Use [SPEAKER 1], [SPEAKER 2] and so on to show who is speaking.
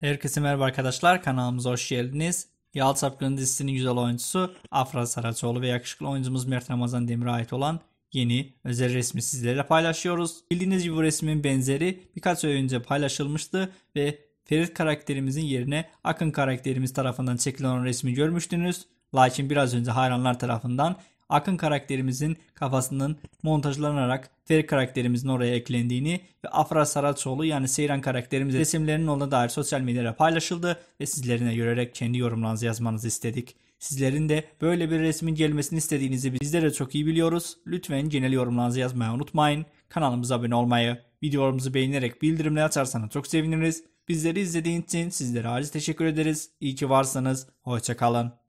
[SPEAKER 1] Herkese merhaba arkadaşlar kanalımıza hoş geldiniz. Yalçı Sapkın'ın dizisinin güzel oyuncusu Afra Saraçoğlu ve yakışıklı oyuncumuz Mert Ramazan Demir'e ait olan yeni özel resmi sizlerle paylaşıyoruz. Bildiğiniz gibi bu resmin benzeri birkaç ay önce paylaşılmıştı ve Ferit karakterimizin yerine Akın karakterimiz tarafından çekilen resmi görmüştünüz. Lakin biraz önce hayranlar tarafından Akın karakterimizin kafasının montajlanarak Ferik karakterimizin oraya eklendiğini ve Afra Saraçoğlu yani Seyran karakterimiz resimlerinin ona dair sosyal medyada paylaşıldı ve sizlerine görerek kendi yorumlarınızı yazmanızı istedik. Sizlerin de böyle bir resmin gelmesini istediğinizi bizler de çok iyi biliyoruz. Lütfen genel yorumlarınızı yazmayı unutmayın. Kanalımıza abone olmayı, videolarımızı beğenerek bildirimleri açarsanız çok seviniriz. Bizleri izlediğiniz için sizlere ayrıca teşekkür ederiz. İyi ki varsanız. Hoşçakalın.